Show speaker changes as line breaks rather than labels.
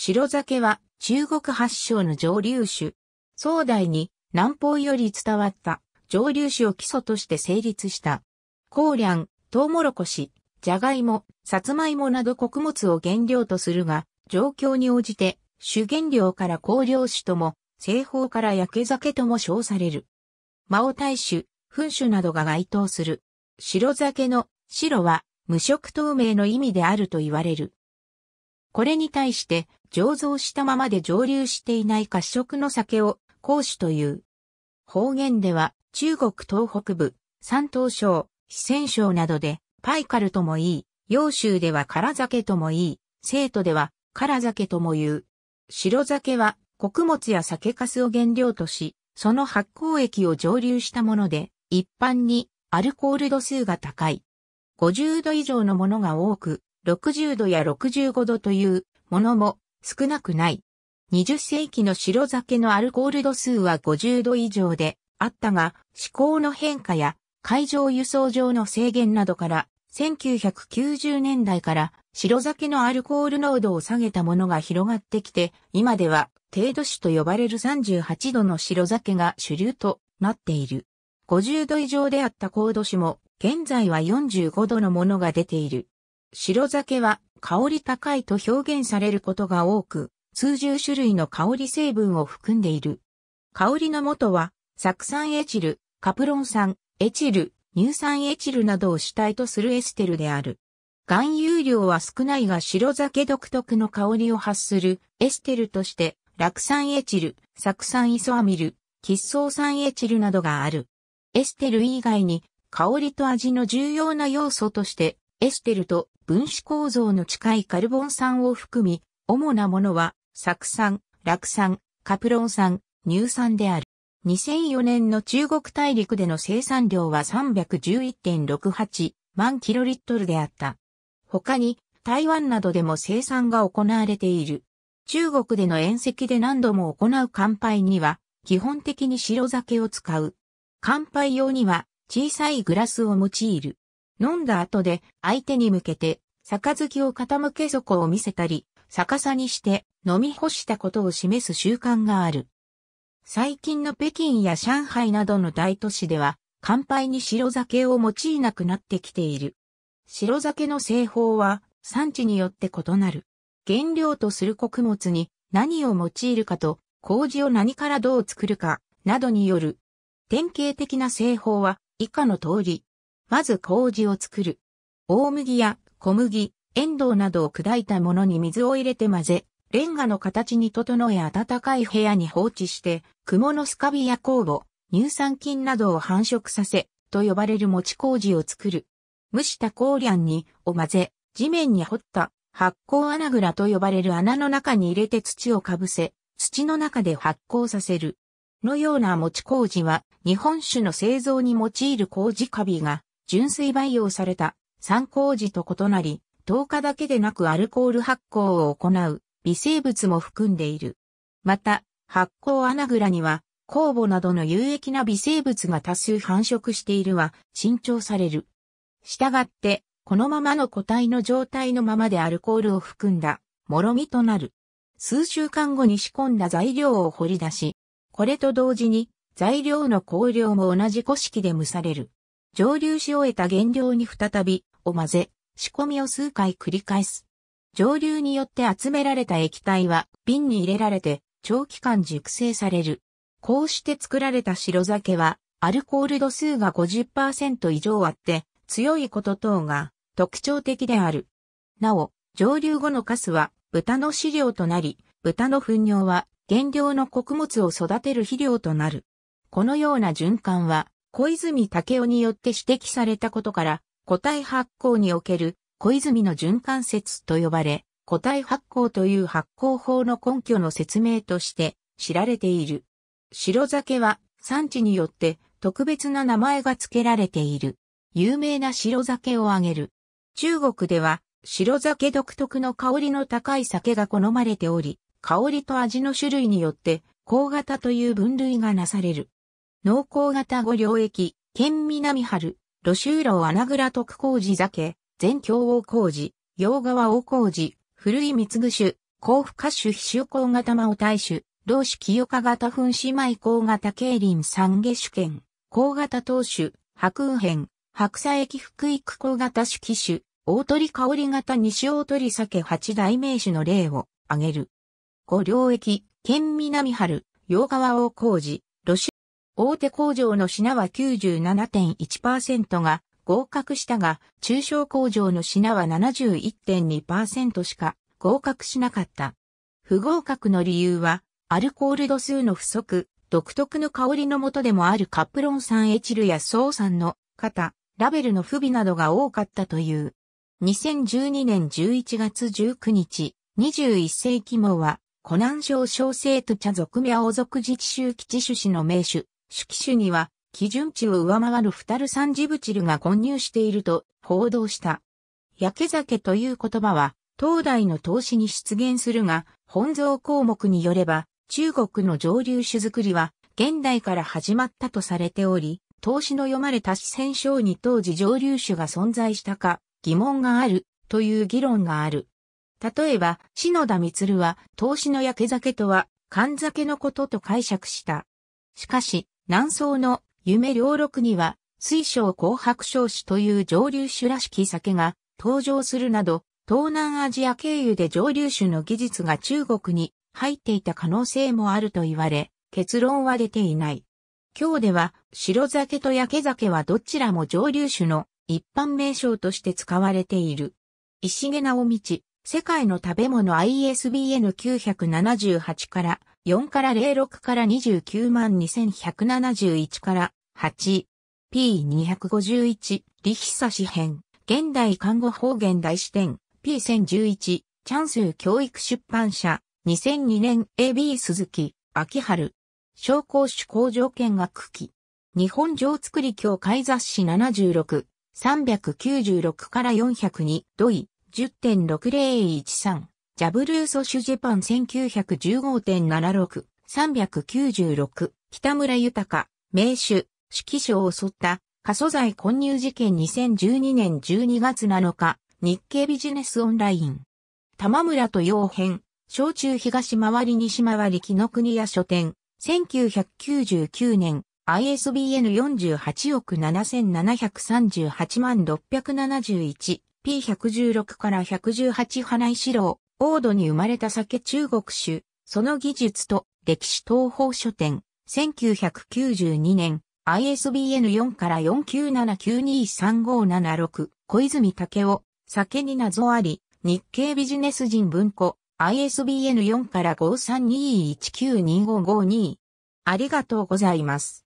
白酒は中国発祥の蒸留酒。宋代に南方より伝わった蒸留酒を基礎として成立した。香料、トウモロコシ、ジャガイモ、サツマイモなど穀物を原料とするが、状況に応じて主原料から香料酒とも、製法から焼け酒とも称される。魔王大酒、粉酒などが該当する。白酒の白は無色透明の意味であると言われる。これに対して、醸造したままで蒸留していない褐色の酒を、講酒という。方言では、中国東北部、山東省、四川省などで、パイカルともいい、揚州では唐酒ともいい、生徒では辛酒とも言う。白酒は穀物や酒粕を原料とし、その発酵液を蒸留したもので、一般にアルコール度数が高い。50度以上のものが多く、60度や65度というものも少なくない。20世紀の白酒のアルコール度数は50度以上であったが、思考の変化や海上輸送上の制限などから、1990年代から白酒のアルコール濃度を下げたものが広がってきて、今では程度酒と呼ばれる38度の白酒が主流となっている。50度以上であった高度酒も、現在は45度のものが出ている。白酒は香り高いと表現されることが多く、数十種類の香り成分を含んでいる。香りの元は、酢酸エチル、カプロン酸、エチル、乳酸エチルなどを主体とするエステルである。含有量は少ないが白酒独特の香りを発するエステルとして、酪酸エチル、酢酸イソアミル、喫草酸エチルなどがある。エステル以外に香りと味の重要な要素としてエステルと分子構造の近いカルボン酸を含み、主なものは、酢酸、酪酸、カプロン酸、乳酸である。2004年の中国大陸での生産量は311.68万キロリットルであった。他に、台湾などでも生産が行われている。中国での宴席で何度も行う乾杯には、基本的に白酒を使う。乾杯用には、小さいグラスを用いる。飲んだ後で相手に向けて、杯を傾け底を見せたり、逆さにして飲み干したことを示す習慣がある。最近の北京や上海などの大都市では、乾杯に白酒を用いなくなってきている。白酒の製法は産地によって異なる。原料とする穀物に何を用いるかと、麹を何からどう作るか、などによる。典型的な製法は以下の通り、まず麹を作る。大麦や小麦、エンドウなどを砕いたものに水を入れて混ぜ、レンガの形に整え暖かい部屋に放置して、クモのスカビや酵母、乳酸菌などを繁殖させ、と呼ばれる餅麹を作る。蒸した香料に、を混ぜ、地面に掘った発酵穴蔵と呼ばれる穴の中に入れて土をかぶせ、土の中で発酵させる。のような餅麹は、日本酒の製造に用いる麹カビが純粋培養された参考時と異なり、糖化だけでなくアルコール発酵を行う微生物も含んでいる。また、発酵穴蔵には、酵母などの有益な微生物が多数繁殖しているは、新調される。したがって、このままの個体の状態のままでアルコールを含んだ、もろみとなる。数週間後に仕込んだ材料を掘り出し、これと同時に材料の香料も同じ古式で蒸される。蒸留し終えた原料に再びを混ぜ、仕込みを数回繰り返す。蒸留によって集められた液体は瓶に入れられて長期間熟成される。こうして作られた白酒はアルコール度数が50%以上あって強いこと等が特徴的である。なお、蒸留後のカスは豚の飼料となり、豚の糞尿は原料の穀物を育てる肥料となる。このような循環は小泉武雄によって指摘されたことから、個体発酵における小泉の循環説と呼ばれ、個体発酵という発酵法の根拠の説明として知られている。白酒は産地によって特別な名前が付けられている。有名な白酒を挙げる。中国では白酒独特の香りの高い酒が好まれており、香りと味の種類によって、高型という分類がなされる。農耕型五領域、県南春、露州路穴倉徳工事酒、全京王工事、洋川王工事、古い三具種、甲府歌手必修工型魔王大種、老子清香型粉姉妹工型競輪三下主権、工型当主、白雲編、白砂駅福育工型主機種、大鳥香り型西大鳥酒八大名手の例を挙げる。五領域、県南春、洋川王工事、大手工場の品は97.1%が合格したが、中小工場の品は71.2%しか合格しなかった。不合格の理由は、アルコール度数の不足、独特の香りのもとでもあるカプロン酸エチルやソウ酸の型、ラベルの不備などが多かったという。2012年11月19日、21世紀号は、湖南省小生徒茶族王族自治州基地種子の名手、主機種には基準値を上回るフタルサンジブチルが混入していると報道した。焼け酒という言葉は、東大の投資に出現するが、本蔵項目によれば、中国の蒸留酒作りは、現代から始まったとされており、投資の読まれた四川省に当時蒸留酒が存在したか、疑問がある、という議論がある。例えば、篠田光は、投資の焼け酒とは、缶酒のことと解釈した。しかし、南宋の夢両録には、水晶紅白少子という蒸留酒らしき酒が登場するなど、東南アジア経由で蒸留酒の技術が中国に入っていた可能性もあると言われ、結論は出ていない。今日では白酒と焼け酒はどちらも蒸留酒の一般名称として使われている。石毛直道、世界の食べ物 ISBN978 から4から06から29万2171から8。P251、リヒサ詩編、現代看護方言大視点、P1011、チャンス教育出版社、2002年 AB 鈴木、秋春、商工主工条件学期、日本上作り協会雑誌76、396から402、土井、10.6013。ジャブルーソシュジェパン1915.76、396、北村豊、名手、指揮所を襲った過疎罪混入事件2012年12月7日、日経ビジネスオンライン。玉村と洋編、小中東回り西回り木の国屋書店、1999年、ISBN 48億7738万 671P116 から118花井四郎、王土に生まれた酒中国酒、その技術と歴史東方書店、1992年、ISBN4 から497923576、小泉武夫、酒に謎あり、日経ビジネス人文庫、ISBN4 から532192552。ありがとうございます。